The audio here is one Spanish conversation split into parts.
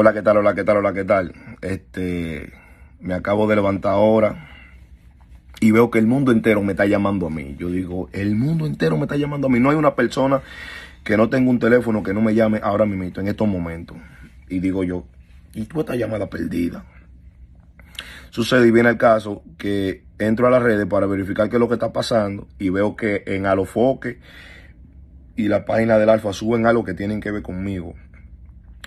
Hola, ¿qué tal? Hola, ¿qué tal? Hola, ¿qué tal? Este, me acabo de levantar ahora y veo que el mundo entero me está llamando a mí. Yo digo, el mundo entero me está llamando a mí. No hay una persona que no tenga un teléfono que no me llame ahora mismo, en estos momentos. Y digo yo, ¿y tú esta llamada perdida? Sucede y viene el caso que entro a las redes para verificar qué es lo que está pasando y veo que en Alofoque y la página del Alfa suben algo que tienen que ver conmigo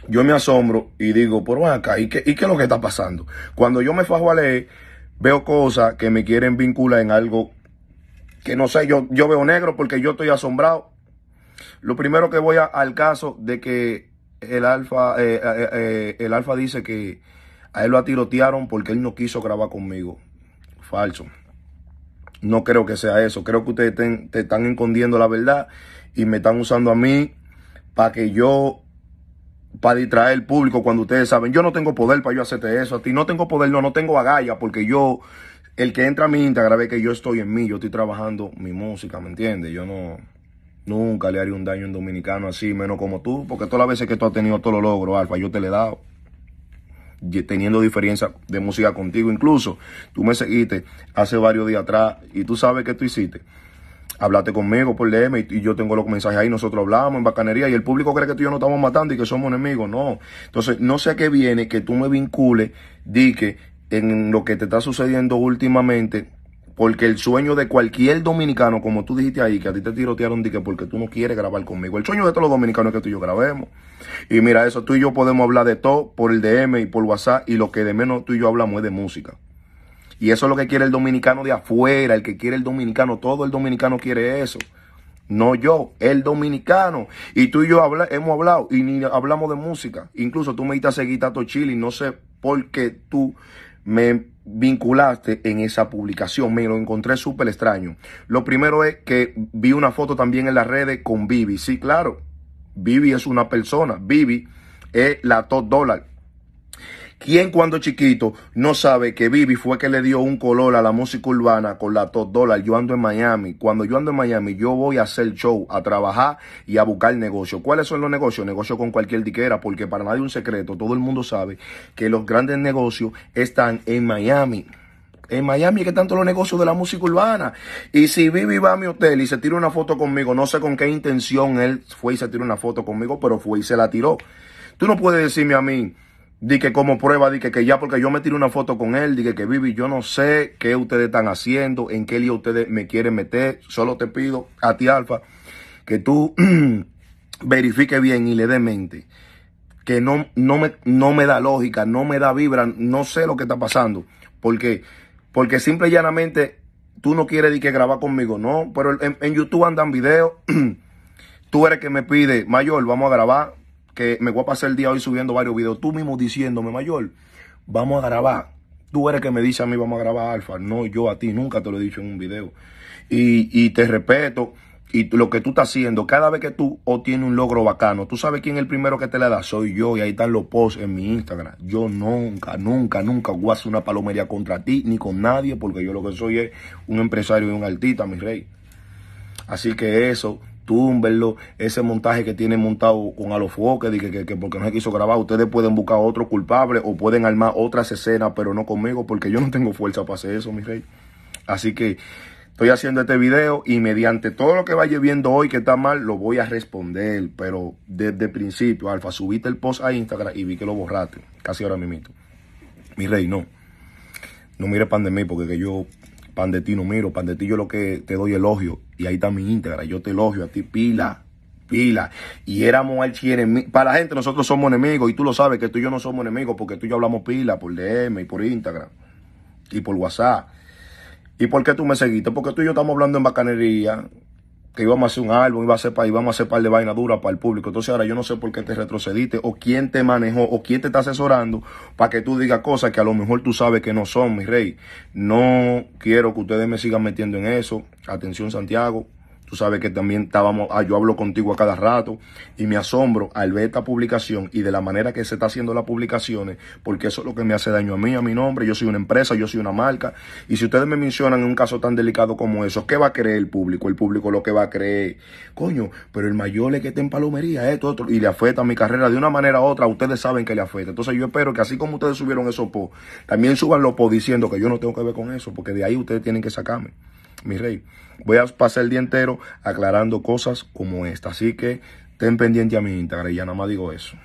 yo me asombro y digo, por acá, ¿y qué, ¿y qué es lo que está pasando? Cuando yo me fajo a leer, veo cosas que me quieren vincular en algo que no sé, yo, yo veo negro porque yo estoy asombrado. Lo primero que voy al caso de que el alfa, eh, eh, eh, el alfa dice que a él lo atirotearon porque él no quiso grabar conmigo. Falso. No creo que sea eso. Creo que ustedes te están escondiendo la verdad y me están usando a mí para que yo para distraer el público cuando ustedes saben, yo no tengo poder para yo hacerte eso, a ti no tengo poder, no, no tengo agalla, porque yo, el que entra a mi Instagram ve que yo estoy en mí, yo estoy trabajando mi música, ¿me entiendes? Yo no, nunca le haría un daño a un dominicano así, menos como tú, porque todas las veces que tú has tenido todos los logros, Alfa, yo te le he dado teniendo diferencia de música contigo. Incluso tú me seguiste hace varios días atrás y tú sabes que tú hiciste hablaste conmigo por DM y, yo tengo los mensajes ahí, nosotros hablamos en bacanería y el público cree que tú y yo no estamos matando y que somos enemigos, no. Entonces, no sé a qué viene que tú me vincules, di que en lo que te está sucediendo últimamente, porque el sueño de cualquier dominicano, como tú dijiste ahí, que a ti te tirotearon, Dique, porque tú no quieres grabar conmigo. El sueño de todos los dominicanos es que tú y yo grabemos. Y mira, eso tú y yo podemos hablar de todo por el DM y por WhatsApp y lo que de menos tú y yo hablamos es de música. Y eso es lo que quiere el dominicano de afuera, el que quiere el dominicano, todo el dominicano quiere eso. No yo, el dominicano. Y tú y yo hemos hablado y ni hablamos de música. Incluso tú me diste a seguir Tato Chile no sé por qué tú me vinculaste en esa publicación. Me lo encontré súper extraño. Lo primero es que vi una foto también en las redes con Vivi. Sí, claro. Vivi es una persona. Vivi es la top dólar. ¿Quién cuando chiquito no sabe que Vivi fue que le dio un color a la música urbana con la top dollar? Yo ando en Miami. Cuando yo ando en Miami, yo voy a hacer show, a trabajar y a buscar negocio. ¿Cuáles son los negocios? Negocio con cualquier diquera, porque para nadie un secreto. Todo el mundo sabe que los grandes negocios están en Miami. En Miami que tanto los negocios de la música urbana. Y si Vivi va a mi hotel y se tira una foto conmigo, no sé con qué intención él fue y se tiró una foto conmigo, pero fue y se la tiró. Tú no puedes decirme a mí, di que como prueba, di que, ya porque yo me tiré una foto con él, Dije que, Vivi, yo no sé qué ustedes están haciendo, en qué lío ustedes me quieren meter, solo te pido a ti Alfa que tú verifique bien y le dé mente, que no, no, me, no me da lógica, no me da vibra, no sé lo que está pasando, porque, porque simple y llanamente tú no quieres di que grabar conmigo, no, pero en, YouTube andan videos, tú eres que me pide, mayor, vamos a grabar, que me voy a pasar el día hoy subiendo varios videos, tú mismo diciéndome, mayor, vamos a grabar. Tú eres que me dice a mí, vamos a grabar alfa. No, yo a ti nunca te lo he dicho en un video. Y, y te respeto. Y lo que tú estás haciendo, cada vez que tú obtienes un logro bacano, tú sabes quién es el primero que te le da. Soy yo y ahí están los posts en mi Instagram. Yo nunca, nunca, nunca voy a hacer una palomería contra ti ni con nadie porque yo lo que soy es un empresario y un artista, mi rey. Así que eso, verlo, ese montaje que tiene montado con Alofoque, que, que, que porque no se quiso grabar, ustedes pueden buscar otro culpable o pueden armar otras escenas, pero no conmigo, porque yo no tengo fuerza para hacer eso, mi rey. Así que estoy haciendo este video y mediante todo lo que vaya viendo hoy que está mal, lo voy a responder. Pero desde el principio, Alfa, subiste el post a Instagram y vi que lo borraste. Casi ahora mismo. Mi rey, no. No mire pan de mí porque que yo Pandetino, miro, Pandetillo lo que te doy elogio. Y ahí está mi íntegra. Yo te elogio a ti, pila, pila. Y éramos archienemigos. Para la gente, nosotros somos enemigos. Y tú lo sabes que tú y yo no somos enemigos porque tú y yo hablamos pila por DM y por Instagram y por WhatsApp. ¿Y por qué tú me seguiste? Porque tú y yo estamos hablando en bacanería que íbamos a hacer un álbum, iba a hacer, íbamos a hacer par de vaina dura para el público. Entonces ahora yo no sé por qué te retrocediste o quién te manejó o quién te está asesorando para que tú digas cosas que a lo mejor tú sabes que no son, mi rey. No quiero que ustedes me sigan metiendo en eso. Atención Santiago, Tú sabes que también estábamos, ah, yo hablo contigo a cada rato y me asombro al ver esta publicación y de la manera que se está haciendo las publicaciones, porque eso es lo que me hace daño a mí, a mi nombre. Yo soy una empresa, yo soy una marca. Y si ustedes me mencionan en un caso tan delicado como eso, ¿qué va a creer el público? El público lo que va a creer, coño, pero el mayor es que está en palomería, esto, otro, y le afecta a mi carrera de una manera u otra. Ustedes saben que le afecta. Entonces yo espero que así como ustedes subieron esos posts, también suban los posts diciendo que yo no tengo que ver con eso, porque de ahí ustedes tienen que sacarme mi rey, voy a pasar el día entero aclarando cosas como esta. Así que ten pendiente a mi Instagram ya nada más digo eso.